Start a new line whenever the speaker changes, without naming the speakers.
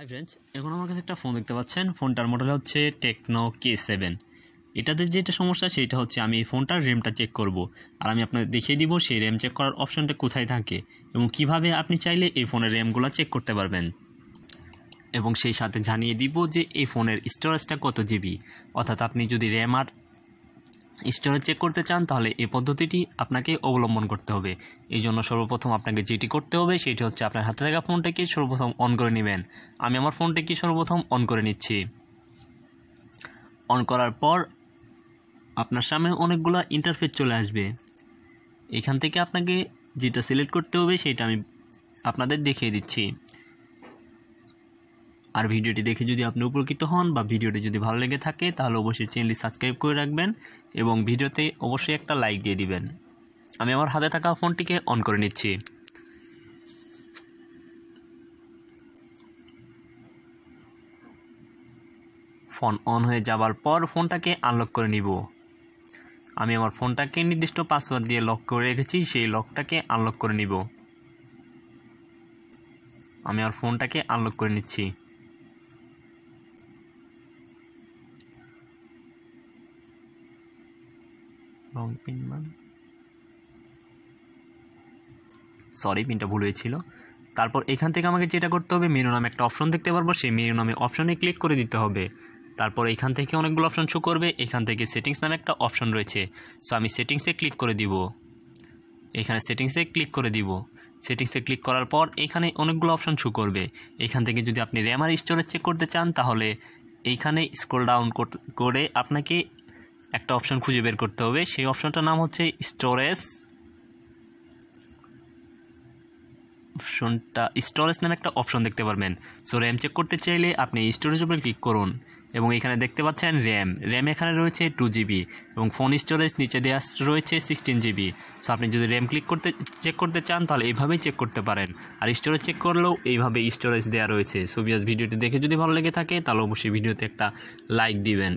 hi friends এখন আমার কাছে একটা ফোন দেখতে পাচ্ছেন ফোনটার মডেল হচ্ছে টেকনো কে সেভেন এটাতে যেটা সমস্যা সেটা হচ্ছে আমি এই ফোনটার র্যামটা চেক করব আর আমি আপনাকে দেখিয়ে দিব সেই র্যাম চেক করার অপশানটা কোথায় থাকে এবং কিভাবে আপনি চাইলে এই ফোনের র্যামগুলো চেক করতে পারবেন এবং সেই সাথে জানিয়ে দিব যে এই ফোনের স্টোরেজটা কত জিবি অর্থাৎ আপনি যদি র্যাম আর স্টোরে চেক করতে চান তাহলে এই পদ্ধতিটি আপনাকে অবলম্বন করতে হবে এই জন্য সর্বপ্রথম আপনাকে যেটি করতে হবে সেটি হচ্ছে আপনার হাতে থাকা ফোনটাকে সর্বপ্রথম অন করে নেবেন আমি আমার ফোনটাকে সর্বপ্রথম অন করে নিচ্ছি অন করার পর আপনার সামনে অনেকগুলো ইন্টারফেস চলে আসবে এখান থেকে আপনাকে যেটা সিলেক্ট করতে হবে সেটা আমি আপনাদের দেখিয়ে দিচ্ছি আর ভিডিওটি দেখে যদি আপনি উপকৃত হন বা ভিডিওটি যদি ভালো লেগে থাকে তাহলে অবশ্যই চ্যানেলটি সাবস্ক্রাইব করে রাখবেন এবং ভিডিওতে অবশ্যই একটা লাইক দিয়ে দিবেন আমি আমার হাতে থাকা ফোনটিকে অন করে নিচ্ছি ফোন অন হয়ে যাবার পর ফোনটাকে আনলক করে নিব আমি আমার ফোনটাকে নির্দিষ্ট পাসওয়ার্ড দিয়ে লক করে রেখেছি সেই লকটাকে আনলক করে নিব আমি আমার ফোনটাকে আনলক করে নিচ্ছি রং পিন মান সরি পিনটা ভুল হয়েছিল তারপর এখান থেকে আমাকে যেটা করতে হবে মেনু নামে একটা অপশন দেখতে পারবো সেই মেনু নামে অপশনে ক্লিক করে দিতে হবে তারপর এখান থেকে অনেকগুলো অপশন শো করবে এখান থেকে সেটিংস নামে একটা অপশন রয়েছে সো আমি সেটিংসে ক্লিক করে দিব এখানে সেটিংসে ক্লিক করে দিব সেটিংসে ক্লিক করার পর এখানে অনেকগুলো অপশন শো করবে এখান থেকে যদি আপনি র্যামার স্টোরেজ চেক করতে চান তাহলে এইখানে স্ক্রল ডাউন করে আপনাকে একটা অপশন খুঁজে বের করতে হবে সেই অপশনটার নাম হচ্ছে স্টোরেজ অপশনটা স্টোরেজ নামে একটা অপশন দেখতে পারবেন সো র্যাম চেক করতে চাইলে আপনি স্টোরেজ উপরে ক্লিক করুন এবং এখানে দেখতে পাচ্ছেন র্যাম র্যাম এখানে রয়েছে টু জিবি এবং ফোন স্টোরেজ নিচে দেওয়া রয়েছে সিক্সটিন জিবি সো আপনি যদি র্যাম ক্লিক করতে চেক করতে চান তাহলে এইভাবেই চেক করতে পারেন আর স্টোরেজ চেক করলেও এইভাবে স্টোরেজ দেওয়া রয়েছে সো ভিডিওটি দেখে যদি ভালো লেগে থাকে তাহলে অবশ্যই ভিডিওতে একটা লাইক দিবেন